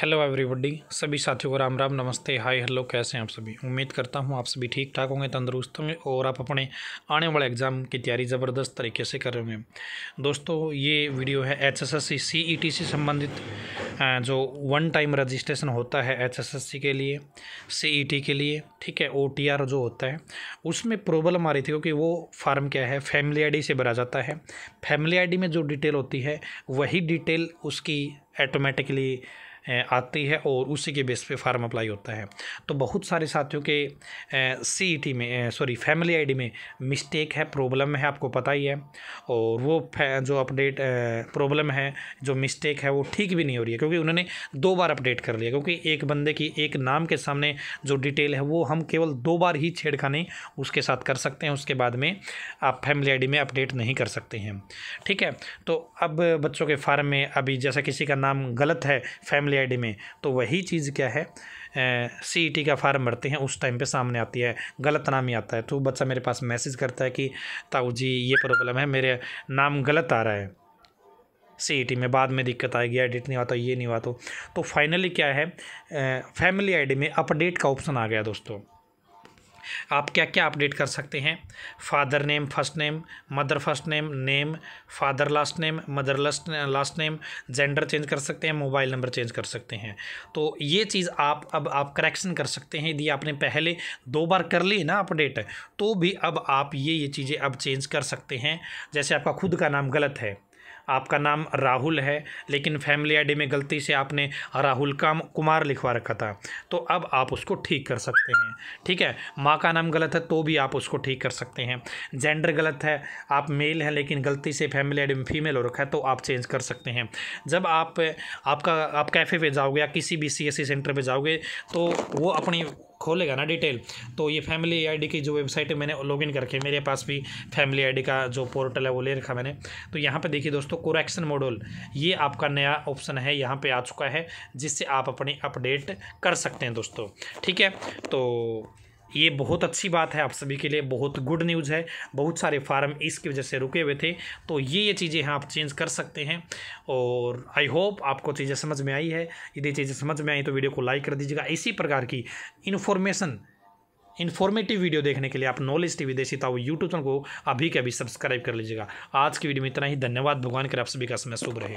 hello everybody सभी साथियों को राम राम नमस्ते हाय हेलो कैसे हैं आप सभी उम्मीद करता हूं आप सभी ठीक ठाक होंगे तंदुरुस्त होंगे और आप अपने आने वाले एग्ज़ाम की तैयारी ज़बरदस्त तरीके से कर रहे होंगे दोस्तों ये वीडियो है एच एस एस सी से संबंधित जो वन टाइम रजिस्ट्रेशन होता है एच एस एस सी के लिए सी ई टी के लिए ठीक है ओ टी आर जो होता है उसमें प्रॉब्लम आ रही थी क्योंकि वो फार्म क्या है फैमिली आई डी से भरा जाता है फैमिली आई डी में जो डिटेल होती है वही डिटेल उसकी ऐटोमेटिकली आती है और उसी के बेस पे फार्म अप्लाई होता है तो बहुत सारे साथियों के सी e में सॉरी फैमिली आईडी में मिस्टेक है प्रॉब्लम है आपको पता ही है और वो जो अपडेट प्रॉब्लम है जो मिस्टेक है वो ठीक भी नहीं हो रही है क्योंकि उन्होंने दो बार अपडेट कर लिया क्योंकि एक बंदे की एक नाम के सामने जो डिटेल है वो हम केवल दो बार ही छेड़खानी उसके साथ कर सकते हैं उसके बाद में आप फैमिली आई में अपडेट नहीं कर सकते हैं ठीक है तो अब बच्चों के फार्म में अभी जैसा किसी का नाम गलत है फैमिली आई में तो वही चीज़ क्या है सी e का फार्म भरते हैं उस टाइम पे सामने आती है गलत नाम ही आता है तो बच्चा मेरे पास मैसेज करता है कि ताऊ जी ये प्रॉब्लम है मेरे नाम गलत आ रहा है सी e में बाद में दिक्कत आएगी एडिट नहीं आता तो ये नहीं हुआ तो, तो फाइनली क्या है फैमिली आई में अपडेट का ऑप्शन आ गया दोस्तों आप क्या क्या अपडेट कर सकते हैं father name first name mother first name name father last name mother last last name gender change कर सकते हैं मोबाइल नंबर चेंज कर सकते हैं तो ये चीज़ आप अब आप करेक्शन कर सकते हैं यदि आपने पहले दो बार कर ली ना अपडेट तो भी अब आप ये ये चीज़ें अब चेंज कर सकते हैं जैसे आपका खुद का नाम गलत है आपका नाम राहुल है लेकिन फैमिली आईडी में गलती से आपने राहुल काम कुमार लिखवा रखा था तो अब आप उसको ठीक कर सकते हैं ठीक है माँ का नाम गलत है तो भी आप उसको ठीक कर सकते हैं जेंडर गलत है आप मेल हैं लेकिन गलती से फैमिली आईडी में फीमेल हो रखा है तो आप चेंज कर सकते हैं जब आप आपका आप कैफ़े पर जाओगे या किसी भी सी e सेंटर पर जाओगे तो वो अपनी खोलेगा ना डिटेल तो ये फैमिली आईडी की जो वेबसाइट है मैंने लॉगिन करके मेरे पास भी फैमिली आईडी का जो पोर्टल है वो ले रखा मैंने तो यहाँ पर देखिए दोस्तों कोरेक्शन मॉडल ये आपका नया ऑप्शन है यहाँ पर आ चुका है जिससे आप अपनी अपडेट कर सकते हैं दोस्तों ठीक है तो ये बहुत अच्छी बात है आप सभी के लिए बहुत गुड न्यूज़ है बहुत सारे फार्म इसकी वजह से रुके हुए थे तो ये ये चीज़ें आप चेंज कर सकते हैं और आई होप आपको चीज़ें समझ में आई है यदि चीज़ें समझ में आई तो वीडियो को लाइक कर दीजिएगा इसी प्रकार की इन्फॉर्मेशन इन्फॉर्मेटिव वीडियो देखने के लिए आप नॉलेज टीवी देसी ताऊ यूट्यूब चैनल को अभी के अभी सब्सक्राइब कर लीजिएगा आज की वीडियो में इतना ही धन्यवाद भगवान करे आप सभी का समय शुभ रहे